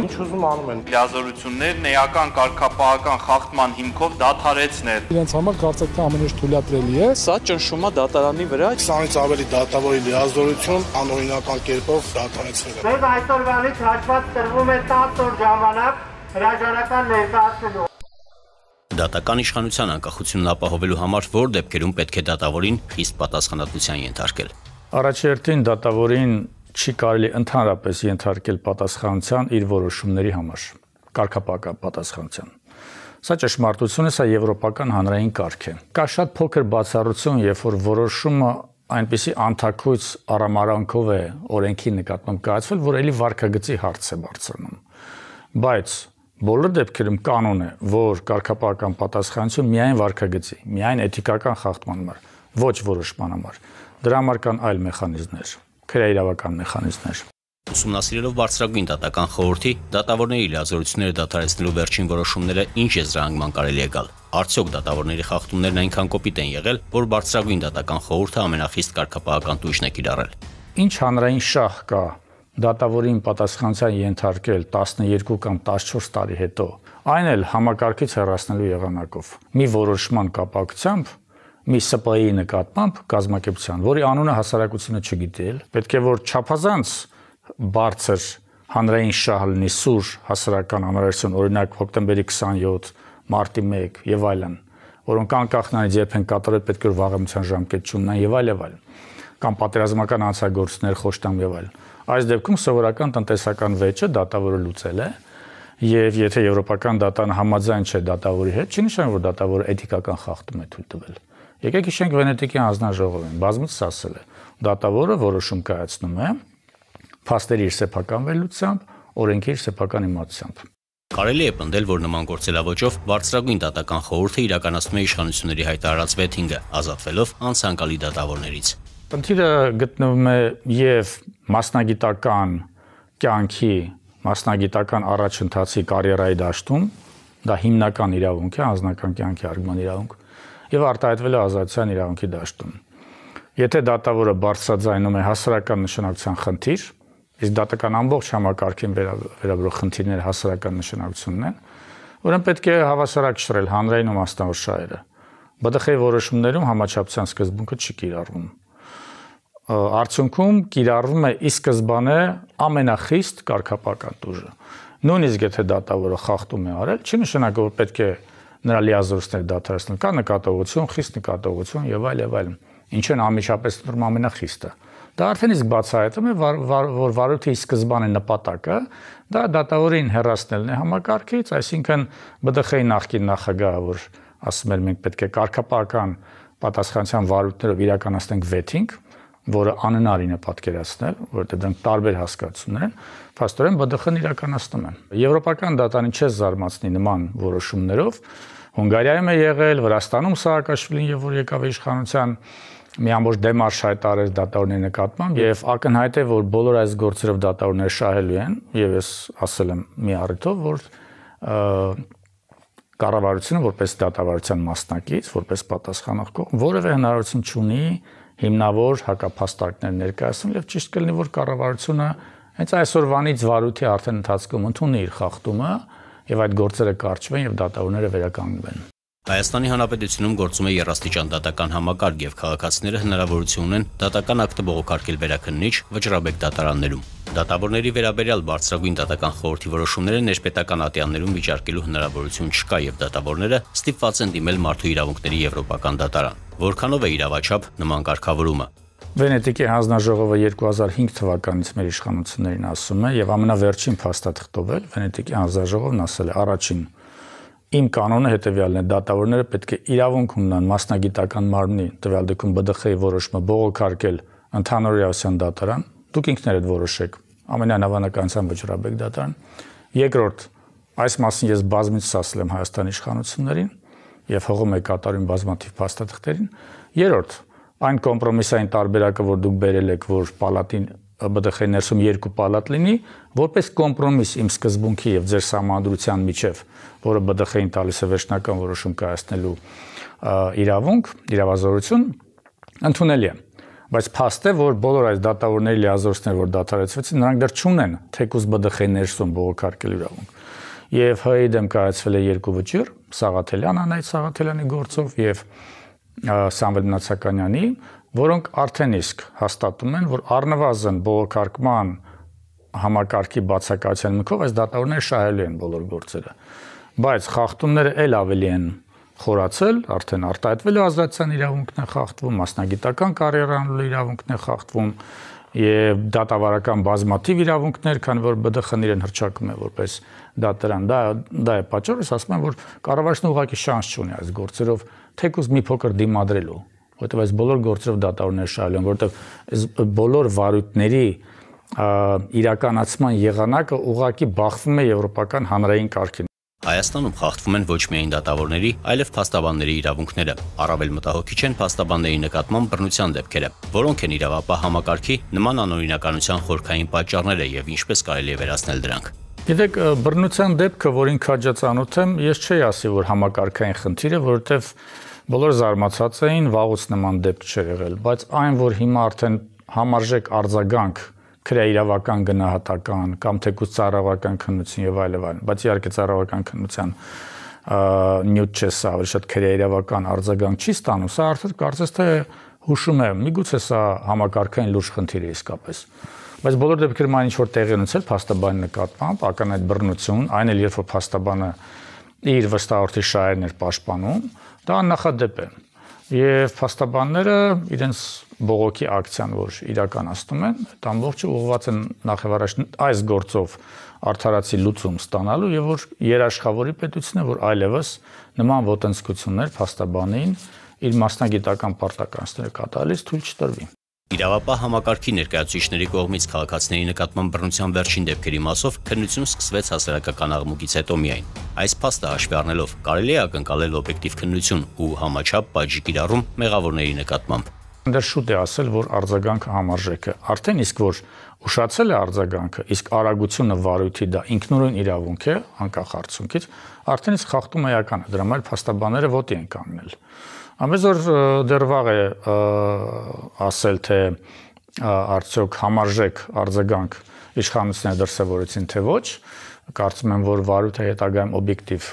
ինչ ուզում անում են։ Լիազորություններն էական կարգապահական խախտման հիմքով դադարեցնել։ Իրենց համար կարծեք թե ամեն ինչ թույլատրելի է։ Սա ճնշում է դատարանի վրա։ 20-ից ավելի դատավորի լիազորություն անօրինական կերպով դադարեցրել է։ Մեզ այսօրվանից հաշված տրվում է 10 օր ժամանակ հրաժարական ներկայացնելու։ Դատական իշխանության անկախությունն ապահովելու համար որ դեպքերում պետք է դատավորին խիստ պատասխանատվության ենթարկել։ Առաջերտին դատավորին չի կարելի ընդհանրապես ենթարկել պատասխանության իր որոշումների համար, կարգապահական պատասխանության։ Սա ճշմարտություն է, սա եվրոպական հանրային կարգ է։ Կա շատ փոքր բացառություն, երբ որ որոշումը այնպիսի անթակույց արամարանքով է օրենքի նկատմամբ կայացվել, որ ելի վարկագծի հարց է բարձրանում։ Բայց բոլոր դեպքերում կանոն է, որ կարգապահական պատասխանություն միայն վարկագծի, միայն էթիկական խախտման համար, ոչ որոշման համար։ Դրա համար կան այլ մեխանիզմներ քրեիրավական մեխանիզմներ։ Ուսումնասիրելով բարձրագույն դատական խորհրդի դատավորների լիազորությունները դադարեցնելու վերջին որոշումները ինչ է զրահանգման կարելի է գալ։ Արդյոք դատավորների խախտումներն այնքան կոպիտ են եղել, որ բարձրագույն դատական խորհուրդը ամենախիստ կարգապահական տույժն է կիրառել։ Ինչ հանրային շահ կա դատավորին պատասխանության ենթարկել 12 կամ 14 տարի հետո, այն էլ համակարգից հեռացնելու եղանակով։ Մի որոշման կապակցությամբ մի ՍՊԸ-ի նկատմամբ կազմակերպության, որի անունը հասարակությունը չգիտել, պետք է որ ճափազանց բարձր հանրային շահ լինի սուր հասարակական անարարություն, օրինակ հոկտեմբերի 27, մարտի 1 եւ այլն, որոնք անկախ նրանից երբ են կատարել, պետք է որ վաղեմության ժամկետ չունենան եւ այլ եւ այլ կամ պատերազմական անցագործներ խոշտամ եւ այլն։ Այս դեպքում սովորական տնտեսական վեճը դատավորը լուծել է, եւ եթե եվրոպական դատան համաձայն չէ դատավորի հետ, չի նշանակում որ դատավորը էթիկական խախտում է թույլ տվել։ Եկեք հիշենք Վենետիկի հանձնաժողովին, բազմից ասել է. դատավորը որոշում կայացնում է փաստերի իր սեփական վերլուծությամբ, օրենքի իր սեփական իմացությամբ։ Կարելի է պնդել, որ նման գործելավոճով բարձրագույն դատական խորհուրդը իրականացնում է իշխանությունների հայտարարած վեթինգը, ազատվելով անցանկալի դատավորներից։ Պնդիրը գտնվում է եւ մասնագիտական կյանքի, մասնագիտական առաջընթացի կարիերայի դաշտում, դա հիմնական իրավունք է, անձնական կյանքի արգման իրավունք, եւ արտահայտվել է ազատության իրավունքի դաշտում։ Եթե դատավորը բարձրաձայնում է հասարակական նշանակության խնդիր, իսկ դատական ամբողջ համակարգին վերաբերող խնդիրները հասարակական նշանակությունն են, ուրեմն պետք է հավասարակ շռել հանրային ու մասնավոր շահերը։ ԲԴԽ-ի որոշումներում համաչափության սկզբունքը չի կիրառվում արդյունքում կիրառվում է ի սկզբանե ամենախիստ կարգապական տուժը։ Նույնիսկ եթե դատավորը խախտում է արել, չի նշանակում որ պետք է նրա լիազորստները դադարեցնում, կա նկատողություն, խիստ նկատողություն եւ այլ եւ այլ։ Ինչն ամիջապես նորմ ամենախիստը։ Դա արդեն իսկ բացահայտում է որ վարույթի սկզբանե նպատակը դա դատավորին հերացնելն է համակարգից, այսինքն ԲԴԽ-ի նախկին նախագահը որ ասում էր մենք պետք է կարգապահական պատասխանության վարույթներով իրականացնենք վեթինգ, որը անհնարին է պատկերացնել, որովհետեւ դրանք տարբեր հասկացումներ են, փաստորեն ԲԴԽ-ն իրականացնում է։ Եվրոպական դատարանը չես զարմացնի նման որոշումներով։ Հունգարիայում է եղել, Վրաստանում Սաակաշվիլին եւ որ եկավ իշխանության մի ամբողջ դեմարշ հայտարարել դատարանի նկատմամբ եւ ակնհայտ է որ բոլոր այս գործերով դատարանները շահելու են եւ ես ասել եմ մի առիթով որ կառավարությունը որպես դատավարության մասնակից, որպես պատասխանող կողմ որևէ հնարավորություն չունի հիմնավոր հակափաստարկներ ներկայացնել եւ ճիշտ կլինի որ կառավարությունը հենց այսօրվանից վարույթի արդեն ընթացքում ընդունի իր խախտումը եւ այդ գործերը կարճվեն եւ դատավորները վերականգնվեն Հայաստանի Հանրապետությունում գործում է երաստիճան դատական համակարգ եւ քաղաքացիները հնարավորություն ունեն դատական ակտը բողոքարկել վերաքննիչ վճռաբեկ դատարաններում։ Դատավորների վերաբերյալ բարձրագույն դատական խորհրդի որոշումները ներշպետական ատյաններում վիճարկելու հնարավորություն չկա եւ դատավորները ստիպված են դիմել Մարդու իրավունքների եվրոպական դատարան։ Որքանով է իրավաչափ նման կարգավորումը։ Վենետիկի հանձնաժողովը 2005 թվականից մեր իշխանություններին ասում է եւ ամենավերջին փաստաթղթով էլ Վենետիկի հանձնաժողովն ասել է առաջին իմ կանոնը հետեւյալն է դատավորները պետք է իրավունք ունենան մասնագիտական մարմնի տվյալ դեպքում ԲԴԽ-ի որոշումը բողոքարկել ընդհանուր իրավասյան դատարան դուք ինքներդ որոշեք ամենանավանականության վճռաբեկ դատարան երկրորդ այս մասին ես բազմից ասել եմ Հայաստանի իշխանություններին եւ հողում է կատարում բազմաթիվ փաստաթղթերին երրորդ այն կոմպրոմիսային տարբերակը որ դուք բերել եք որ պալատին ԲԴԽ-ի ներսում երկու պալատ լինի, որպես կոմպրոմիս իմ սկզբունքի եւ ձեր համանդրության միջև, որը ԲԴԽ-ին տալիս է վերջնական որոշում կայացնելու իրավունք, իրավազորություն ընդունելի է։ Բայց փաստ է, որ բոլոր այս դատավորների լիազորցները, որ դատարացվեցին, նրանք դեռ չունեն թեկուզ ԲԴԽ-ի ներսում բողոքարկելու իրավունք։ Եվ ՀՀ-ի դեմ կայացվել է երկու վճիռ՝ Սաղաթելյան Անայ Սաղաթելյանի գործով եւ Սամվել Մնացականյանի որոնք արդեն իսկ հաստատում են, որ առնվազն բողոքարկման համակարգի բացակայության մքով այս դատավորները շահել են բոլոր գործերը։ Բայց խախտումները ել ավելի են խորացել, արդեն արտահայտվել է ազատության իրավունքն է խախտվում, մասնագիտական կարիերանալ իրավունքն է խախտվում եւ դատավարական բազմաթիվ իրավունքներ, քանի որ ԲԴ խնդիր են հրճակում է որպես դատարան։ Դա դա է պատճառը, ասում են, որ կառավարությունը ուղղակի շանս չունի այս գործերով թեկուզ մի փոքր դիմադրելու որովհետև այս բոլոր գործերով դատավորներ շահել են, որովհետև այս բոլոր վարույթների իրականացման եղանակը ուղակի բախվում է եվրոպական հանրային կարգին։ Հայաստանում խախտվում են ոչ միայն դատավորների, այլև փաստաբանների իրավունքները։ Առավել մտահոգիչ են փաստաբանների նկատմամբ բռնության դեպքերը, որոնք են իրավապահ համակարգի նման անօրինականության խորքային պատճառները եւ ինչպես կարելի է վերացնել դրանք։ Գիտեք, բռնության դեպքը, որին քաջացանոթ եմ, ես չի ասի, որ համակարգային խնդիր է, որովհետեւ Բոլորը զարմացած էին, վաղուց նման դեպք չէր եղել, բայց այն, որ հիմա արդեն համարժեք արձագանք քրեիրավական գնահատական կամ թեկուզ ծառայական քննություն եւ այլն, այլ, բայց իհարկե ծառայական քննության նյութ չէ սա, որ շատ քրեիրավական արձագանք չի ստանում, սա արդեն կարծես թե հուշում է, միգուցե սա համակարգային լուրջ խնդիր է իսկապես։ Բայց բոլոր դեպքերում այն ինչ որ տեղի ունեցել փաստաբանի նկատմամբ, ական այդ բռնություն, այն էլ երբ որ փաստաբանը իր վստահորդի շահերն էր պաշտպանում, Դա նախադեպ է։ Եվ փաստաբանները իրենց բողոքի ակցիան, որ իրականացնում են, այդ ամբողջը ուղղված են նախևառաջ այս գործով արդարացի լուծում ստանալու եւ որ երաշխավորի պետությունն է, որ այլևս նման ոտնձգություններ փաստաբանային իր մասնագիտական պարտականությունները կատարելիս թույլ չտրվի։ Իրավապահ համակարգի ներկայացուցիչների կողմից քաղաքացիների նկատմամբ բռնության վերջին դեպքերի մասով քննություն սկսվեց հասարակական աղմուկից հետո միայն։ Այս փաստը հաշվի առնելով կարելի է ակնկալել օբյեկտիվ քննություն ու համաչափ բաժիկ իրարում մեղավորների նկատմամբ։ Դա շուտ է ասել, որ արձագանքը համարժեք է։ Արդեն իսկ որ ուշացել է արձագանքը, իսկ արագությունը վարույթի դա ինքնուրույն իրավունք է, անկախ արցունքից, արդեն իսկ խախտում էական է։ Դրա համար փաստաբանները ոտի են կանգնել։ Ամեն օր դեռ վաղ է ասել թե արդյոք համարժեք արձագանք իշխանությունները դրսևորեցին թե ոչ կարծում եմ որ վարույթը հետագայում օբյեկտիվ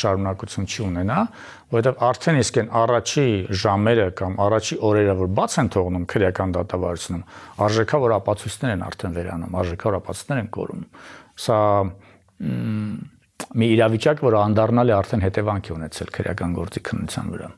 շարունակություն չի ունենա որովհետև արդեն իսկ այն առաջի ժամերը կամ առաջի օրերը որ բաց են թողնում քրեական դատավարությունում արժեքա որ ապացույցներ են արդեն վերանում արժեքա որ ապացույցներ են կորում սա մի իրավիճակ որ անդառնալ է արդեն հետևանքի ունեցել քրեական գործի քննության վրա